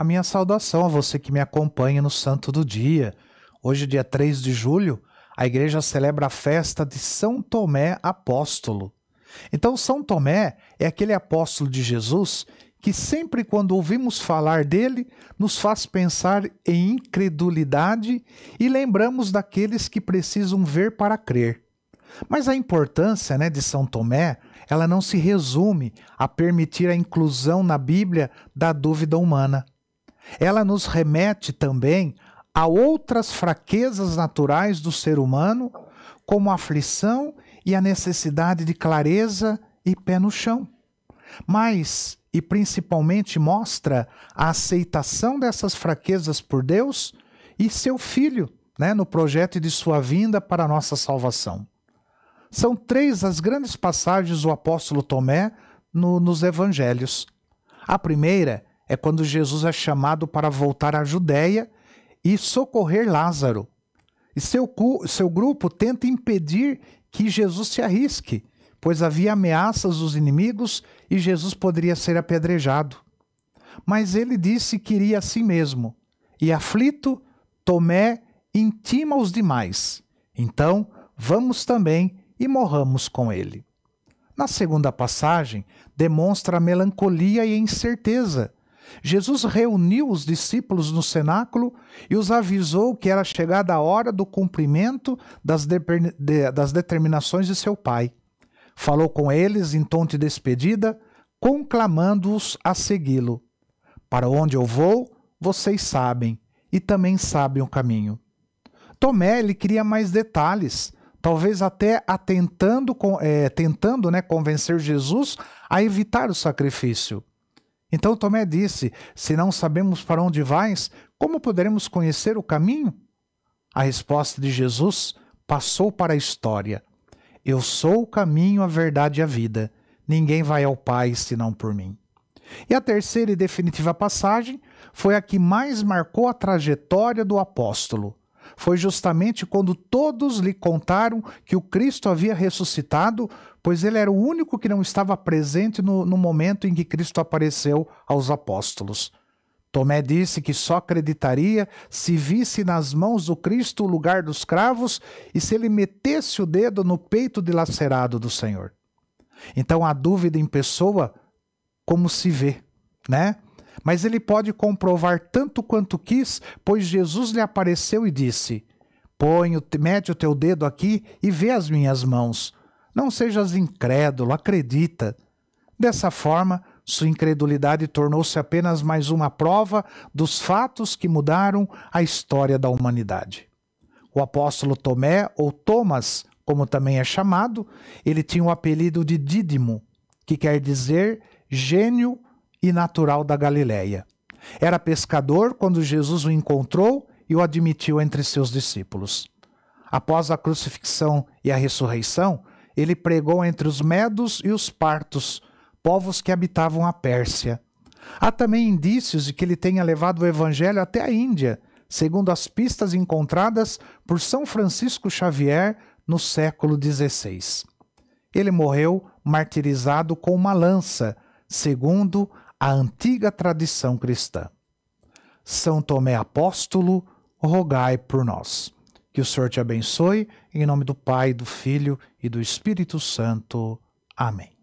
a minha saudação a você que me acompanha no Santo do Dia. Hoje, dia 3 de julho, a igreja celebra a festa de São Tomé Apóstolo. Então, São Tomé é aquele apóstolo de Jesus que sempre quando ouvimos falar dele, nos faz pensar em incredulidade e lembramos daqueles que precisam ver para crer. Mas a importância né, de São Tomé, ela não se resume a permitir a inclusão na Bíblia da dúvida humana. Ela nos remete também a outras fraquezas naturais do ser humano, como a aflição e a necessidade de clareza e pé no chão. Mas, e principalmente, mostra a aceitação dessas fraquezas por Deus e seu Filho né, no projeto de sua vinda para a nossa salvação. São três as grandes passagens do apóstolo Tomé no, nos evangelhos. A primeira é quando Jesus é chamado para voltar à Judéia e socorrer Lázaro. E seu, seu grupo tenta impedir que Jesus se arrisque, pois havia ameaças dos inimigos e Jesus poderia ser apedrejado. Mas ele disse que iria a si mesmo, e aflito, Tomé intima os demais. Então, vamos também e morramos com ele. Na segunda passagem, demonstra a melancolia e a incerteza Jesus reuniu os discípulos no cenáculo e os avisou que era chegada a hora do cumprimento das, de, de, das determinações de seu Pai. Falou com eles em tom de despedida, conclamando-os a segui-lo. Para onde eu vou, vocês sabem, e também sabem o caminho. Tomé lhe queria mais detalhes, talvez até atentando, é, tentando né, convencer Jesus a evitar o sacrifício. Então Tomé disse: Se não sabemos para onde vais, como poderemos conhecer o caminho? A resposta de Jesus passou para a história: Eu sou o caminho, a verdade e a vida. Ninguém vai ao Pai senão por mim. E a terceira e definitiva passagem foi a que mais marcou a trajetória do apóstolo foi justamente quando todos lhe contaram que o Cristo havia ressuscitado, pois ele era o único que não estava presente no, no momento em que Cristo apareceu aos apóstolos. Tomé disse que só acreditaria se visse nas mãos do Cristo o lugar dos cravos e se ele metesse o dedo no peito dilacerado do Senhor. Então a dúvida em pessoa, como se vê, né? Mas ele pode comprovar tanto quanto quis, pois Jesus lhe apareceu e disse: Põe, mete o teu dedo aqui e vê as minhas mãos. Não sejas incrédulo, acredita. Dessa forma, sua incredulidade tornou-se apenas mais uma prova dos fatos que mudaram a história da humanidade. O apóstolo Tomé, ou Thomas, como também é chamado, ele tinha o apelido de Dídimo, que quer dizer gênio e natural da Galiléia. Era pescador quando Jesus o encontrou e o admitiu entre seus discípulos. Após a crucifixão e a ressurreição, ele pregou entre os medos e os partos, povos que habitavam a Pérsia. Há também indícios de que ele tenha levado o evangelho até a Índia, segundo as pistas encontradas por São Francisco Xavier no século XVI. Ele morreu martirizado com uma lança, segundo a antiga tradição cristã. São Tomé Apóstolo, rogai por nós. Que o Senhor te abençoe, em nome do Pai, do Filho e do Espírito Santo. Amém.